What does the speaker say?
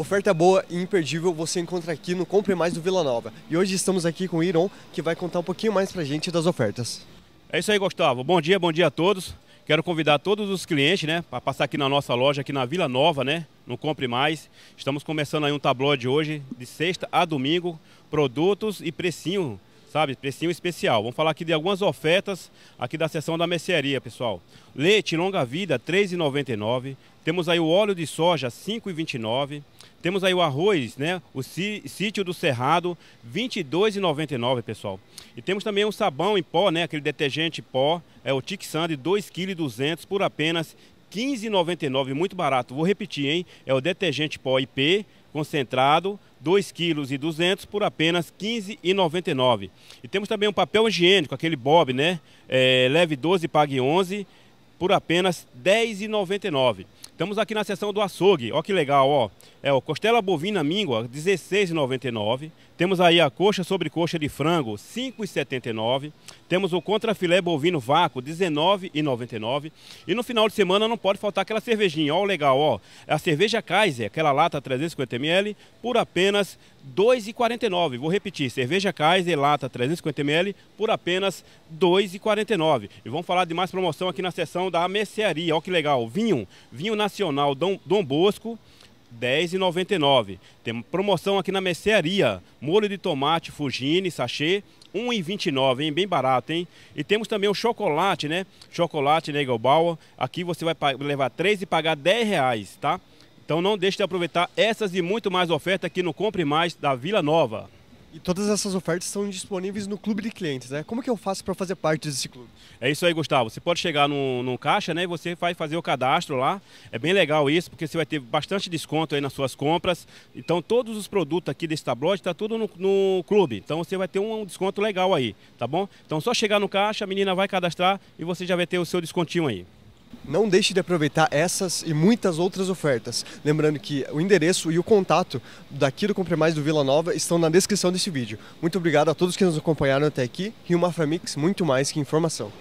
Oferta boa e imperdível você encontra aqui no Compre Mais do Vila Nova. E hoje estamos aqui com o Iron, que vai contar um pouquinho mais pra gente das ofertas. É isso aí, Gustavo. Bom dia, bom dia a todos. Quero convidar todos os clientes, né, para passar aqui na nossa loja, aqui na Vila Nova, né, no Compre Mais. Estamos começando aí um tabloide hoje, de sexta a domingo, produtos e precinho, sabe, precinho especial. Vamos falar aqui de algumas ofertas aqui da seção da mercearia, pessoal. Leite longa vida, R$ 3,99. Temos aí o óleo de soja, R$ 5,29. Temos aí o arroz, né? O sítio do Cerrado, R$ 22,99, pessoal. E temos também um sabão em pó, né? Aquele detergente pó, é o Tic Sand, 2,2 kg por apenas R$ 15,99, muito barato. Vou repetir, hein? É o detergente pó IP concentrado, 2,2 kg por apenas R$ 15,99. E temos também um papel higiênico, aquele Bob, né? É, leve 12, pague 11 por apenas R$ 10,99. Estamos aqui na seção do açougue. Ó que legal, ó. É, o costela bovina míngua, 16,99. Temos aí a coxa sobre coxa de frango, 5,79. Temos o contrafilé bovino vácuo, 19,99. E no final de semana não pode faltar aquela cervejinha. Ó, legal, ó. A cerveja Kaiser, aquela lata 350ml, por apenas 2,49. Vou repetir, cerveja Kaiser, lata 350ml, por apenas 2,49. E vamos falar de mais promoção aqui na seção da mercearia. Ó que legal, vinho. Vinho na Nacional Dom, Dom Bosco, R$ 10,99. Tem promoção aqui na mercearia, molho de tomate Fugine, sachê, R$ 1,29, hein? Bem barato, hein? E temos também o chocolate, né? Chocolate Negelbauer. Aqui você vai levar três e pagar R$ reais, tá? Então não deixe de aproveitar essas e muito mais ofertas aqui no Compre Mais da Vila Nova. E todas essas ofertas são disponíveis no clube de clientes, né? Como que eu faço para fazer parte desse clube? É isso aí, Gustavo. Você pode chegar no, no caixa, né? E você vai fazer o cadastro lá. É bem legal isso, porque você vai ter bastante desconto aí nas suas compras. Então, todos os produtos aqui desse tabloide está tudo no, no, clube. Então, você vai ter um, um desconto legal aí, tá bom? Então, só chegar no caixa, a menina vai cadastrar e você já vai ter o seu descontinho aí. Não deixe de aproveitar essas e muitas outras ofertas. Lembrando que o endereço e o contato daqui do Compre Mais do Vila Nova estão na descrição desse vídeo. Muito obrigado a todos que nos acompanharam até aqui e o Maframix muito mais que informação.